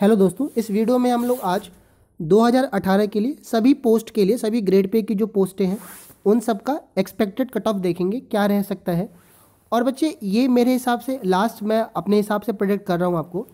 hello दोस्तों इस video में हम लोग आज 2018 के लिए सभी पोस्ट के लिए सभी ग्रेड पे की जो पोस्टें हैं उन सब का एक्सपेक्टेड कट ऑफ देखेंगे क्या रह सकता है और बच्चे ये मेरे हिसाब से लास्ट मैं अपने हिसाब से प्रोडक्ट कर रहा हूँ आपको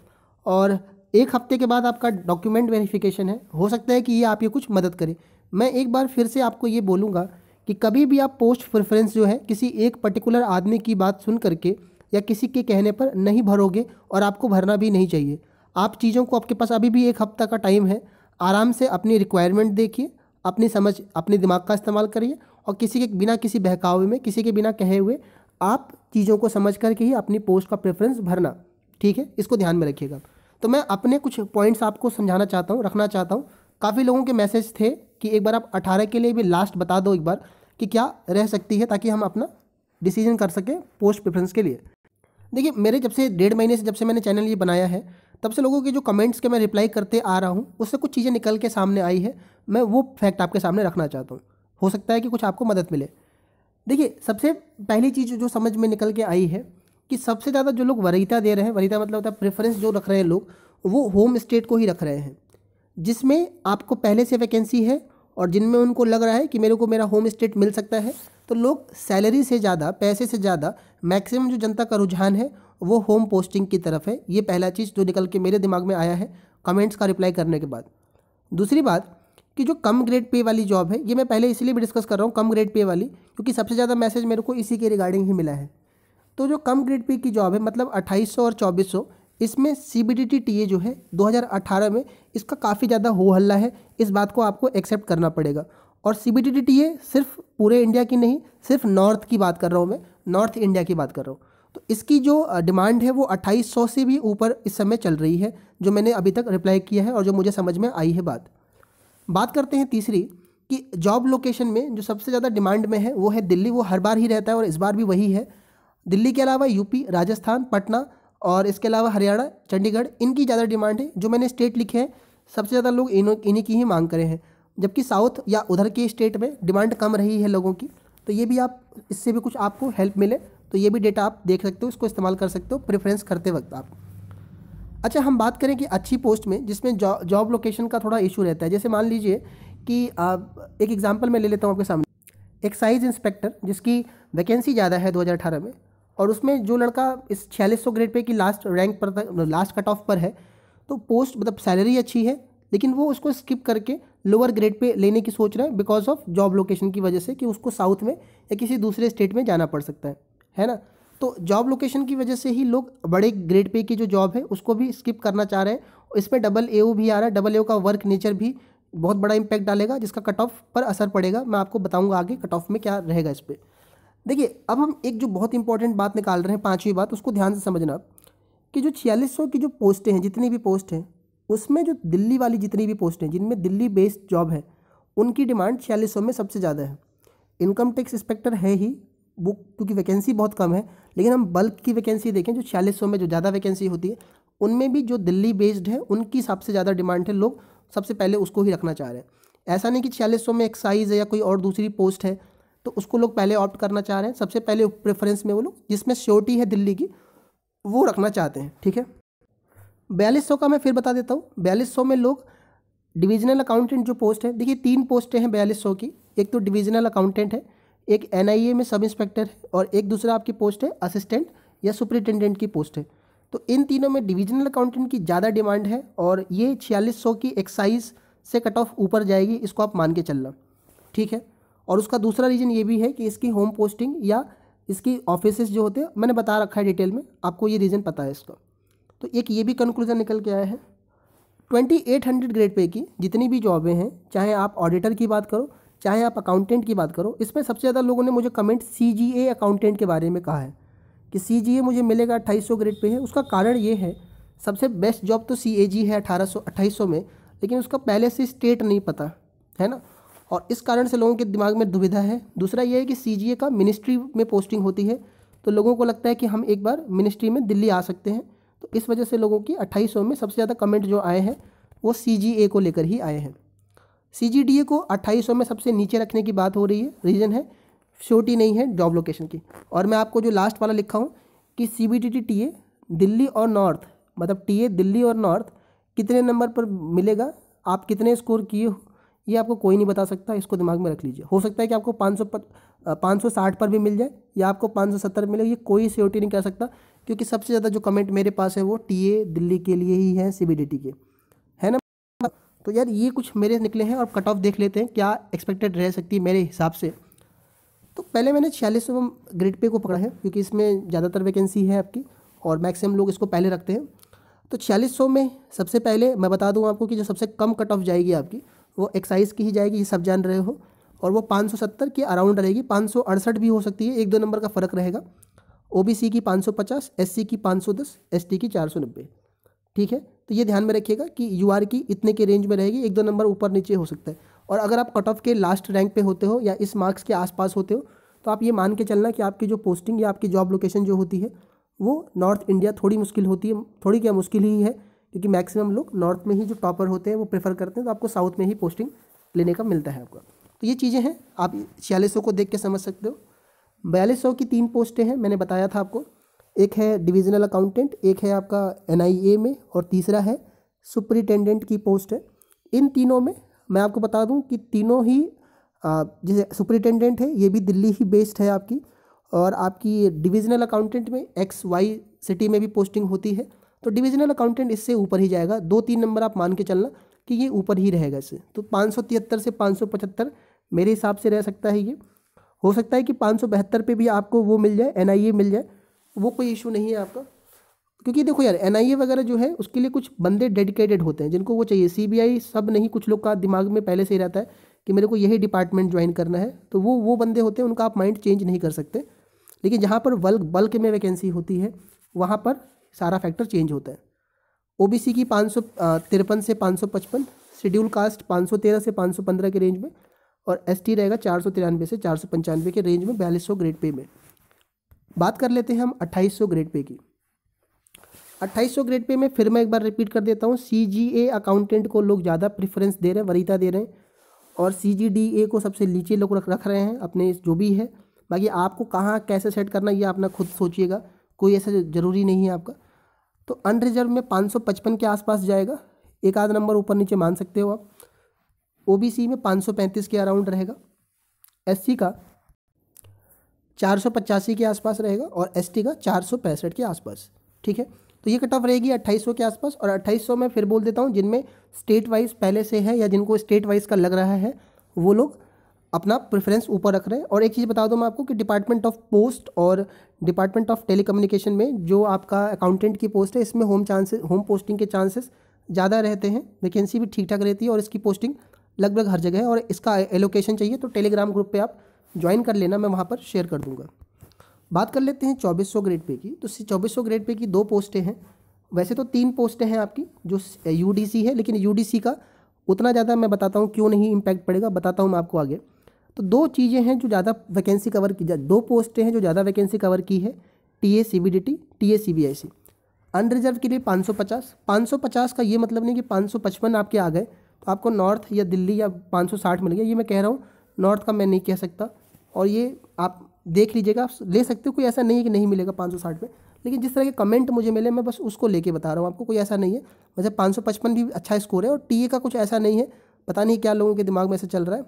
और एक हफ्ते के बाद आपका डॉक्यूमेंट वेरिफिकेशन है हो सकता है कि ये आपकी कुछ मदद करे मैं एक बार फिर से आपको ये बोलूँगा कि कभी भी आप पोस्ट प्रेफरेंस जो है किसी एक पर्टिकुलर आदमी की बात सुन करके या किसी के कहने पर नहीं भरोगे और आपको भरना भी नहीं चाहिए आप चीज़ों को आपके पास अभी भी एक हफ्ता का टाइम है आराम से अपनी रिक्वायरमेंट देखिए अपनी समझ अपने दिमाग का इस्तेमाल करिए और किसी के बिना किसी बहकावे में किसी के बिना कहे हुए आप चीज़ों को समझ करके ही अपनी पोस्ट का प्रेफरेंस भरना ठीक है इसको ध्यान में रखिएगा तो मैं अपने कुछ पॉइंट्स आपको समझाना चाहता हूँ रखना चाहता हूँ काफ़ी लोगों के मैसेज थे कि एक बार आप अठारह के लिए भी लास्ट बता दो एक बार कि क्या रह सकती है ताकि हम अपना डिसीजन कर सकें पोस्ट प्रेफरेंस के लिए देखिए मेरे जब से डेढ़ महीने से जब से मैंने चैनल ये बनाया है तब से लोगों के जो कमेंट्स के मैं रिप्लाई करते आ रहा हूँ उससे कुछ चीज़ें निकल के सामने आई है मैं वो फैक्ट आपके सामने रखना चाहता हूँ हो सकता है कि कुछ आपको मदद मिले देखिए सबसे पहली चीज़ जो समझ में निकल के आई है कि सबसे ज़्यादा जो लोग वरीता दे रहे हैं वरीता मतलब होता है प्रेफरेंस जो रख रहे हैं लोग वो होम स्टेट को ही रख रहे हैं जिसमें आपको पहले से वैकेंसी है और जिनमें उनको लग रहा है कि मेरे को मेरा होम स्टेट मिल सकता है तो लोग सैलरी से ज़्यादा पैसे से ज़्यादा मैक्सिमम जो जनता का रुझान है वो होम पोस्टिंग की तरफ है ये पहला चीज़ जो निकल के मेरे दिमाग में आया है कमेंट्स का रिप्लाई करने के बाद दूसरी बात कि जो कम ग्रेड पे वाली जॉब है ये मैं पहले इसलिए भी डिस्कस कर रहा हूँ कम ग्रेड पे वाली क्योंकि सबसे ज़्यादा मैसेज मेरे को इसी के रिगार्डिंग ही मिला है तो जो कम ग्रेड पे की जॉब है मतलब 2800 और 2400 इसमें सी बी डी टी जो है 2018 में इसका काफ़ी ज़्यादा हो हल्ला है इस बात को आपको एक्सेप्ट करना पड़ेगा और सी बी टी टी ये सिर्फ पूरे इंडिया की नहीं सिर्फ नॉर्थ की बात कर रहा हूँ मैं नॉर्थ इंडिया की बात कर रहा हूँ तो इसकी जो डिमांड है वो 2800 से भी ऊपर इस समय चल रही है जो मैंने अभी तक रिप्लाई किया है और जो मुझे समझ में आई है बात बात करते हैं तीसरी कि जॉब लोकेशन में जो सबसे ज़्यादा डिमांड में है वो है दिल्ली वो हर बार ही रहता है और इस बार भी वही है दिल्ली के अलावा यूपी राजस्थान पटना और इसके अलावा हरियाणा चंडीगढ़ इनकी ज़्यादा डिमांड है जो मैंने स्टेट लिखे हैं सबसे ज़्यादा लोग इन्हों इन्हीं की ही मांग करे हैं जबकि साउथ या उधर के स्टेट में डिमांड कम रही है लोगों की तो ये भी आप इससे भी कुछ आपको हेल्प मिले तो ये भी डेटा आप देख सकते हो इसको इस्तेमाल कर सकते हो प्रेफरेंस करते वक्त आप अच्छा हम बात करें कि अच्छी पोस्ट में जिसमें जॉब जौ, लोकेशन का थोड़ा इशू रहता है जैसे मान लीजिए कि आप एक एग्जाम्पल मैं ले लेता हूँ आपके सामने एक्साइज इंस्पेक्टर जिसकी वैकेंसी ज़्यादा है 2018 में और उसमें जो लड़का इस छियालीस ग्रेड पे की लास्ट रैंक पर लास्ट कट ऑफ पर है तो पोस्ट मतलब सैलरी अच्छी है लेकिन वो उसको स्किप करके लोअर ग्रेड पे लेने की सोच रहा है बिकॉज ऑफ जॉब लोकेशन की वजह से कि उसको साउथ में या किसी दूसरे स्टेट में जाना पड़ सकता है है ना तो जॉब लोकेशन की वजह से ही लोग बड़े ग्रेड पे की जो जॉब है उसको भी स्किप करना चाह रहे हैं इसमें डबल ए भी आ रहा है डबल ए का वर्क नेचर भी बहुत बड़ा इम्पैक्ट डालेगा जिसका कट ऑफ पर असर पड़ेगा मैं आपको बताऊंगा आगे कट ऑफ में क्या रहेगा इस पर देखिए अब हम एक जो बहुत इंपॉर्टेंट बात निकाल रहे हैं पाँचवीं बात उसको ध्यान से समझना कि जो छियालीस की जो पोस्टें हैं जितनी भी पोस्ट हैं उसमें जो दिल्ली वाली जितनी भी पोस्ट हैं जिनमें दिल्ली बेस्ड जॉब है उनकी डिमांड छियालीस में सबसे ज़्यादा है इनकम टैक्स इंस्पेक्टर है ही वो क्योंकि वैकेंसी बहुत कम है लेकिन हम बल्क की वैकेंसी देखें जो छियालीस में जो ज़्यादा वैकेंसी होती है उनमें भी जो दिल्ली बेस्ड है उनकी सबसे ज़्यादा डिमांड है लोग सबसे पहले उसको ही रखना चाह रहे हैं ऐसा नहीं कि छियालीस में एक्साइज है या कोई और दूसरी पोस्ट है तो उसको लोग पहले ऑप्ट करना चाह रहे हैं सबसे पहले प्रेफरेंस में वो लोग जिसमें श्योरिटी है दिल्ली की वो रखना चाहते हैं ठीक है बयालीस सौ का मैं फिर बता देता हूँ बयालीस सौ में लोग डिविजनल अकाउंटेंट जो पोस्ट है देखिए तीन पोस्टें हैं बयालीस सौ की एक तो डिविजनल अकाउंटेंट है एक ए में सब इंस्पेक्टर है और एक दूसरा आपकी पोस्ट है असिस्टेंट या सुपरिटेंडेंट की पोस्ट है तो इन तीनों में डिविजनल अकाउंटेंट की ज़्यादा डिमांड है और ये छियालीस सौ की एक्साइज से कट ऑफ ऊपर जाएगी इसको आप मान के चलना ठीक है और उसका दूसरा रीज़न ये भी है कि इसकी होम पोस्टिंग या इसकी ऑफिसेज जो होते हैं मैंने बता रखा है डिटेल में आपको ये रीज़न पता है इसका तो एक ये भी कंक्लूजन निकल के आया है twenty eight hundred grade pay की जितनी भी जॉबें हैं चाहे आप ऑडिटर की बात करो चाहे आप अकाउंटेंट की बात करो इसमें सबसे ज़्यादा लोगों ने मुझे comment C ji a accountant के बारे में कहा है कि सी जी ए मुझे मिलेगा अट्ठाईस सौ ग्रेड पे है उसका कारण ये है सबसे बेस्ट जॉब तो सी ए जी है अठारह सौ अट्ठाईस सौ में लेकिन उसका पहले से स्टेट नहीं पता है ना और इस कारण से लोगों के दिमाग में दुविधा है दूसरा ये है कि सी जी ए का मिनिस्ट्री में पोस्टिंग होती है तो लोगों को लगता है कि हम एक बार मिनिस्ट्री में दिल्ली आ सकते हैं तो इस वजह से लोगों की अट्ठाईस में सबसे ज़्यादा कमेंट जो आए हैं वो सी को लेकर ही आए हैं सी को अट्ठाईस में सबसे नीचे रखने की बात हो रही है रीज़न है छोटी नहीं है जॉब लोकेशन की और मैं आपको जो लास्ट वाला लिखा हूँ कि C B T T Delhi और नॉर्थ मतलब टी दिल्ली और नॉर्थ कितने नंबर पर मिलेगा आप कितने स्कोर किए हो ये आपको कोई नहीं बता सकता इसको दिमाग में रख लीजिए हो सकता है कि आपको पाँच सौ पर पाँच सौ साठ पर भी मिल जाए या आपको पाँच सौ सत्तर मिले ये कोई सी नहीं कह सकता क्योंकि सबसे ज़्यादा जो कमेंट मेरे पास है वो टीए दिल्ली के लिए ही है सी के है ना तो यार ये कुछ मेरे निकले हैं और कट ऑफ देख लेते हैं क्या एक्सपेक्टेड रह सकती है मेरे हिसाब से तो पहले मैंने छियालीस सौ ग्रेड पे को पकड़ा है क्योंकि इसमें ज़्यादातर वैकेंसी है आपकी और मैक्सिमम लोग इसको पहले रखते हैं तो छियालीस सौ में सबसे पहले मैं बता दूं आपको कि जो सबसे कम कट ऑफ जाएगी आपकी वो एक्साइज की ही जाएगी ये सब जान रहे हो और वो पाँच सत्तर के अराउंड रहेगी पाँच भी हो सकती है एक दो नंबर का फ़र्क रहेगा ओबीसी की 550 एससी की 510 एसटी की 490 ठीक है तो ये ध्यान में रखिएगा कि यूआर की इतने के रेंज में रहेगी एक दो नंबर ऊपर नीचे हो सकता है और अगर आप कट ऑफ के लास्ट रैंक पे होते हो या इस मार्क्स के आसपास होते हो तो आप ये मान के चलना कि आपकी जो पोस्टिंग या आपकी जॉब लोकेशन जो होती है वो नॉर्थ इंडिया थोड़ी मुश्किल होती है थोड़ी क्या मुश्किल ही है क्योंकि मैक्सिमम लोग नॉर्थ में ही जो टॉपर होते हैं वो प्रेफर करते हैं तो आपको साउथ में ही पोस्टिंग लेने का मिलता है आपका तो ये चीज़ें हैं आप छियालीसों को देख के समझ सकते हो बयालीस सौ की तीन पोस्टें हैं मैंने बताया था आपको एक है डिविजनल अकाउंटेंट एक है आपका एन में और तीसरा है सुपरिटेंडेंट की पोस्ट है इन तीनों में मैं आपको बता दूं कि तीनों ही जैसे सुपरिटेंडेंट है ये भी दिल्ली ही बेस्ड है आपकी और आपकी डिविजनल अकाउंटेंट में एक्स वाई सिटी में भी पोस्टिंग होती है तो डिविजनल अकाउंटेंट इससे ऊपर ही जाएगा दो तीन नंबर आप मान के चलना कि ये ऊपर ही रहेगा इससे तो पाँच से पाँच मेरे हिसाब से रह सकता है ये हो सकता है कि पाँच सौ बहत्तर पे भी आपको वो मिल जाए एन मिल जाए वो कोई इशू नहीं है आपका क्योंकि देखो यार एन वगैरह जो है उसके लिए कुछ बंदे डेडिकेटेड होते हैं जिनको वो चाहिए सी सब नहीं कुछ लोग का दिमाग में पहले से ही रहता है कि मेरे को यही डिपार्टमेंट ज्वाइन करना है तो वो वो बंदे होते हैं उनका आप माइंड चेंज नहीं कर सकते लेकिन जहाँ पर बल्क बल्क में वैकेंसी होती है वहाँ पर सारा फैक्टर चेंज होता है ओ की पाँच से पाँच सौ शेड्यूल कास्ट पाँच से पाँच के रेंज में और एस टी रहेगा चार सौ तिरानवे से चार सौ पंचानवे के रेंज में बयालीस सौ ग्रेड पे में बात कर लेते हैं हम अट्ठाईस सौ ग्रेड पे की अट्ठाईस सौ ग्रेड पे में फिर मैं एक बार रिपीट कर देता हूँ सी जी ए अकाउंटेंट को लोग ज़्यादा प्रेफरेंस दे रहे हैं वरीता दे रहे हैं और सी जी डी ए को सबसे नीचे लोग रख रख रहे हैं अपने जो भी है बाकी आपको कहाँ कैसे सेट करना ये अपना खुद सोचिएगा कोई ऐसा ज़रूरी नहीं है आपका तो अनरिजर्व में पाँच सौ पचपन के आसपास जाएगा एक आध नंबर ऊपर नीचे मान सकते हो आप ओ में पैंतीस के अराउंड रहेगा एस का चार के आसपास रहेगा और एस का चार के आसपास ठीक है तो ये कट ऑफ रहेगी 2800 के आसपास और 2800 में फिर बोल देता हूँ जिनमें स्टेट वाइज पहले से है या जिनको स्टेट वाइज का लग रहा है वो लोग अपना प्रेफरेंस ऊपर रख रहे हैं और एक चीज़ बता दूँ मैं आपको कि डिपार्टमेंट ऑफ पोस्ट और डिपार्टमेंट ऑफ टेली में जो आपका अकाउंटेंट की पोस्ट है इसमें होम चांसेस होम पोस्टिंग के चांसेस ज़्यादा रहते हैं वैकेंसी भी ठीक ठाक रहती है और इसकी पोस्टिंग लगभग हर जगह है और इसका एलोकेशन चाहिए तो टेलीग्राम ग्रुप पे आप ज्वाइन कर लेना मैं वहाँ पर शेयर कर दूँगा बात कर लेते हैं चौबीस सौ ग्रेड पे की तो चौबीस सौ ग्रेड पे की दो पोस्टें हैं वैसे तो तीन पोस्टें हैं आपकी जो यू है लेकिन यू का उतना ज़्यादा मैं बताता हूँ क्यों नहीं इम्पैक्ट पड़ेगा बताता हूँ मैं आपको आगे तो दो चीज़ें हैं जो ज़्यादा वैकेंसी कवर की दो पोस्टें हैं जो ज़्यादा वैकेंसी कवर की है T A C B D T T A C B I C unreserved के लिए 550 550 का ये मतलब नहीं कि 555 आपके आ गए तो आपको नॉर्थ या दिल्ली या 560 मिल गया ये मैं कह रहा हूँ नॉर्थ का मैं नहीं कह सकता और ये आप देख लीजिएगा आप ले सकते हो कोई ऐसा नहीं है कि नहीं मिलेगा 560 में लेकिन जिस तरह के कमेंट मुझे मिले मैं बस उसको लेके बता रहा हूँ आपको कोई ऐसा नहीं है मतलब पचपन भी अच्छा स्कोर है और टीए का कुछ ऐसा नहीं है पता नहीं क्या लोगों के दिमाग में ऐसा चल रहा है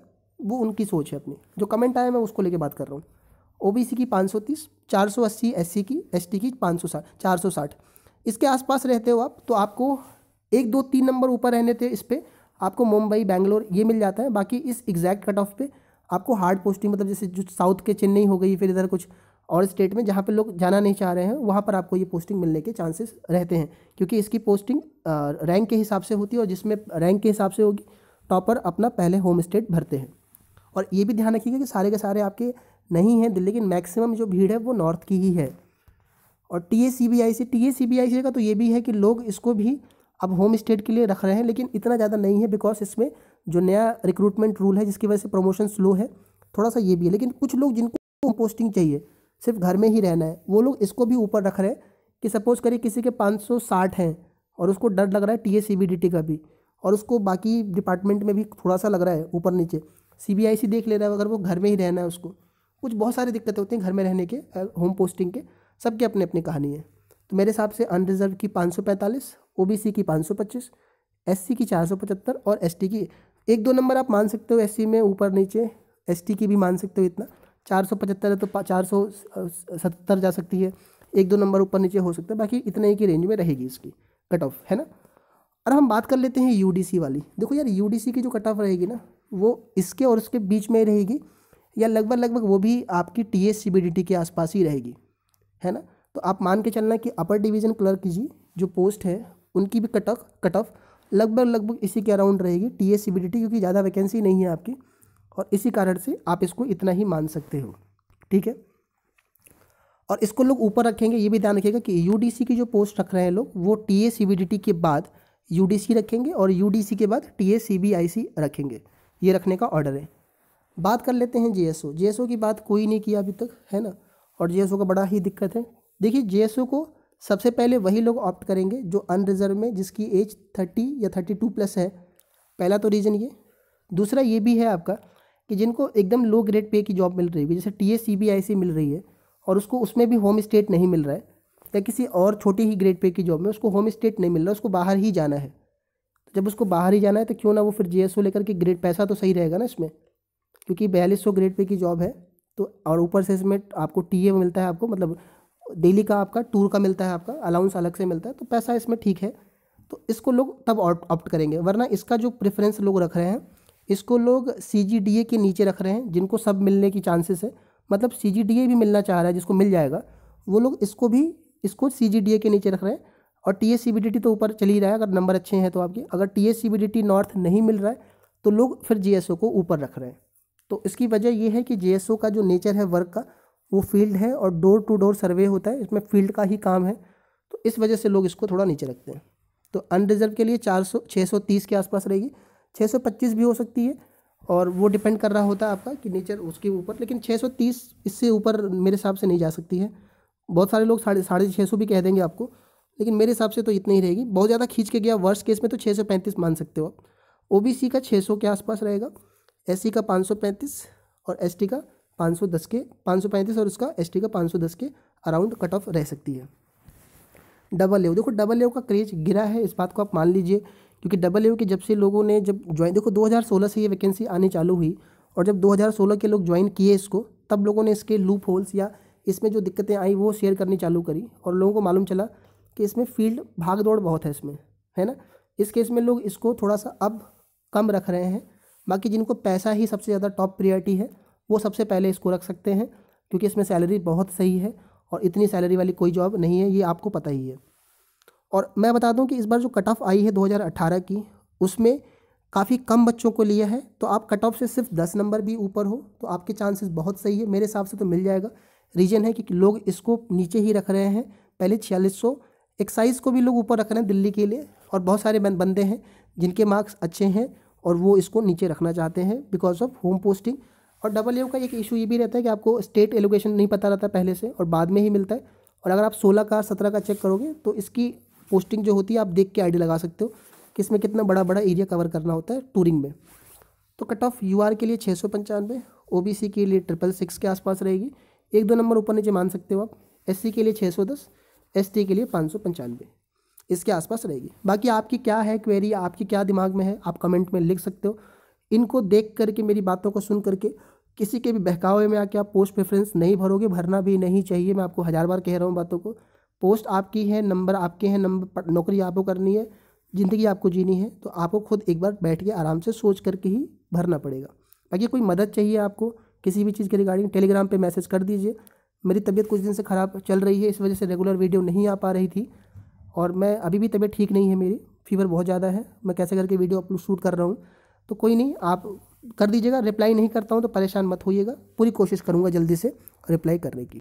वो उनकी सोच है अपनी जो कमेंट आया मैं उसको लेके बात कर रहा हूँ ओ की पाँच सौ तीस चार सौ अस्सी एस सी की एस टी की पाँच सौ साठ चार सौ साठ इसके आसपास रहते हो आप तो आपको एक दो तीन नंबर ऊपर रहने थे इस पर आपको मुंबई बैंगलोर ये मिल जाता है बाकी इस एग्जैक्ट कट ऑफ पे आपको हार्ड पोस्टिंग मतलब जैसे जो साउथ के चेन्नई हो गई फिर इधर कुछ और स्टेट में जहाँ पे लोग जाना नहीं चाह रहे हैं वहाँ पर आपको ये पोस्टिंग मिलने के चांसेस रहते हैं क्योंकि इसकी पोस्टिंग रैंक के हिसाब से होती है और जिसमें रैंक के हिसाब से होगी टॉपर अपना पहले होम स्टेट भरते हैं और ये भी ध्यान रखिएगा कि सारे के सारे आपके नहीं हैं दिल्ली लेकिन मैक्सिमम जो भीड़ है वो नॉर्थ की ही है और T A C B I C T A C B I C का तो ये भी है कि लोग इसको भी अब होम स्टेट के लिए रख रहे हैं लेकिन इतना ज़्यादा नहीं है बिकॉज इसमें जो नया रिक्रूटमेंट रूल है जिसकी वजह से प्रमोशन स्लो है थोड़ा सा ये भी है लेकिन कुछ लोग जिनको होम पोस्टिंग चाहिए सिर्फ घर में ही रहना है वो लोग इसको भी ऊपर रख रहे हैं कि सपोज़ करिए किसी के साठ हैं और उसको डर लग रहा है टी टी का भी और उसको बाकी डिपार्टमेंट में भी थोड़ा सा लग रहा है ऊपर नीचे सी बी सी देख ले रहा है अगर वो घर में ही रहना है उसको कुछ बहुत सारी दिक्कतें होती हैं घर में रहने के होम पोस्टिंग के सबके अपने अपनी कहानी है तो मेरे हिसाब से अनरिजर्व की पाँच सौ पैंतालीस ओ की एस सी की पचहत्तर और टी की एक दो नंबर आप मान सकते हो सी में ऊपर नीचे टी की भी मान सकते हो इतना चार सौ पचहत्तर है तो चार सौ सत्तर जा सकती है एक दो नंबर ऊपर नीचे हो सकता है बाकी इतने ही की रेंज में रहेगी इसकी कट ऑफ है ना और हम बात कर लेते हैं यू वाली देखो यार यू की जो कट ऑफ रहेगी ना वो इसके और उसके बीच में रहेगी या लगभग लगभग वो भी आपकी टी एस के आसपास ही रहेगी है ना तो आप मान के चलना कि अपर डिवीज़न क्लर्क की जी जो पोस्ट है उनकी भी कट ऑफ कट ऑफ लगभग लगभग इसी के अराउंड रहेगी टी एस क्योंकि ज़्यादा वैकेंसी नहीं है आपकी और इसी कारण से आप इसको इतना ही मान सकते हो ठीक है और इसको लोग ऊपर रखेंगे ये भी ध्यान रखिएगा कि यू की जो पोस्ट रख रहे हैं लोग वो टी ए के बाद यू रखेंगे और यू के बाद टी ए रखेंगे ये रखने का ऑर्डर है बात कर लेते हैं जे एस की बात कोई नहीं किया अभी तक है ना और जे का बड़ा ही दिक्कत है देखिए जे को सबसे पहले वही लोग ऑप्ट करेंगे जो अनरिजर्व में जिसकी एज थर्टी या थर्टी टू प्लस है पहला तो रीज़न ये दूसरा ये भी है आपका कि जिनको एकदम लो ग्रेड पे की जॉब मिल रही है जैसे T S C B I C मिल रही है और उसको उसमें भी होम स्टेट नहीं मिल रहा है या किसी और छोटी ही ग्रेड पे की जॉब में उसको होम स्टेट नहीं मिल रहा उसको बाहर ही जाना है जब उसको बाहर ही जाना है तो क्यों ना वो फिर ओ लेकर के ग्रेड पैसा तो सही रहेगा ना इसमें क्योंकि बयालीस सौ ग्रेड पे की जॉब है तो और ऊपर से इसमें आपको टी ए मिलता है आपको मतलब डेली का आपका टूर का मिलता है आपका अलाउंस अलग से मिलता है तो पैसा इसमें ठीक है तो इसको लोग तब ऑप्ट करेंगे वरना इसका जो प्रेफरेंस लोग रख रहे हैं इसको लोग सी के नीचे रख रहे हैं जिनको सब मिलने की चांसेस है मतलब सी भी मिलना चाह रहा है जिसको मिल जाएगा वो लोग इसको भी इसको सी के नीचे रख रहे हैं और टी एस तो ऊपर चल ही रहा है अगर नंबर अच्छे हैं तो आपके अगर टी एस नॉर्थ नहीं मिल रहा है तो लोग फिर जी को ऊपर रख रहे हैं तो इसकी वजह यह है कि जे का जो नेचर है वर्क का वो फील्ड है और डोर टू डोर सर्वे होता है इसमें फील्ड का ही काम है तो इस वजह से लोग इसको थोड़ा नीचे रखते हैं तो अनरिजर्व के लिए चार सौ छः सौ तीस के आसपास रहेगी छः सौ पच्चीस भी हो सकती है और वो डिपेंड कर रहा होता है आपका कि नेचर उसके ऊपर लेकिन छः सौ तीस इससे ऊपर मेरे हिसाब से नहीं जा सकती है बहुत सारे लोग साढ़े साढ़े छः सौ भी कह देंगे आपको लेकिन मेरे हिसाब से तो इतनी ही रहेगी बहुत ज़्यादा खींच के गया वर्ष केस में तो छः सौ पैंतीस मान सकते हो आप ओ का छः सौ के आसपास रहेगा एस का पाँच सौ पैंतीस और एस का 510 के पैंतीस और उसका टी का 510 के अराउंड कट ऑफ रह सकती है डबल एव देखो डबल एव का क्रेज गिरा है इस बात को आप मान लीजिए क्योंकि डबल एव के जब से लोगों ने जब ज्वाइन देखो 2016 से ये वैकेंसी आनी चालू हुई और जब 2016 के लोग ज्वाइन किए इसको तब लोगों ने इसके लूप होल्स या इसमें जो दिक्कतें आई वो शेयर करनी चालू करी और लोगों को मालूम चला कि इसमें फील्ड भाग दौड़ बहुत है इसमें है ना इस केस में लोग इसको थोड़ा सा अब कम रख रहे हैं बाकी जिनको पैसा ही सबसे ज़्यादा टॉप प्रियॉरिटी है वो सबसे पहले इसको रख सकते हैं क्योंकि इसमें सैलरी बहुत सही है और इतनी सैलरी वाली कोई जॉब नहीं है ये आपको पता ही है और मैं बता दूं कि इस बार जो कट ऑफ आई है 2018 की उसमें काफ़ी कम बच्चों को लिया है तो आप कट ऑफ से सिर्फ दस नंबर भी ऊपर हो तो आपके चांसेस बहुत सही है मेरे हिसाब से तो मिल जाएगा रीज़न है कि लोग इसको नीचे ही रख रहे हैं पहले छियालीस सौ एक्साइज को भी लोग ऊपर रख रहे हैं दिल्ली के लिए और बहुत सारे बंदे हैं जिनके मार्क्स अच्छे हैं और वो इसको नीचे रखना चाहते हैं बिकॉज ऑफ होम पोस्टिंग और डबल यू का एक इशू ये भी रहता है कि आपको स्टेट एलोकेशन नहीं पता रहता पहले से और बाद में ही मिलता है और अगर आप सोलह का सत्रह का चेक करोगे तो इसकी पोस्टिंग जो होती है आप देख के आईडी लगा सकते हो कि इसमें कितना बड़ा बड़ा एरिया कवर करना होता है टूरिंग में तो कट ऑफ यू के लिए छः सौ पंचानवे ओ बी सी के लिए ट्रिपल सिक्स के आसपास रहेगी एक दो नंबर ऊपर नीचे मान सकते हो आप एस सी के लिए छः सौ दस एस टी के लिए पाँच सौ पंचानवे इसके आसपास रहेगी बाकी आपकी क्या है क्वेरी आपकी क्या दिमाग में है आप कमेंट में लिख सकते हो इनको देख करके मेरी बातों को सुन करके किसी के भी बहकावे में आके आप पोस्ट प्रेफरेंस नहीं भरोगे भरना भी नहीं चाहिए मैं आपको हज़ार बार कह रहा हूँ बातों को पोस्ट आपकी है नंबर आपके हैं नंबर नौकरी आपको करनी है ज़िंदगी आपको जीनी है तो आपको खुद एक बार बैठ के आराम से सोच करके ही भरना पड़ेगा बाकी कोई मदद चाहिए आपको किसी भी चीज़ के रिगार्डिंग टेलीग्राम पर मैसेज कर दीजिए मेरी तबीयत कुछ दिन से ख़राब चल रही है इस वजह से रेगुलर वीडियो नहीं आ पा रही थी और मैं अभी भी तबीयत ठीक नहीं है मेरी फीवर बहुत ज़्यादा है मैं कैसे करके वीडियो अपलोड शूट कर रहा हूँ तो कोई नहीं आप कर दीजिएगा रिप्लाई नहीं करता हूँ तो परेशान मत होइएगा पूरी कोशिश करूँगा जल्दी से रिप्लाई करने की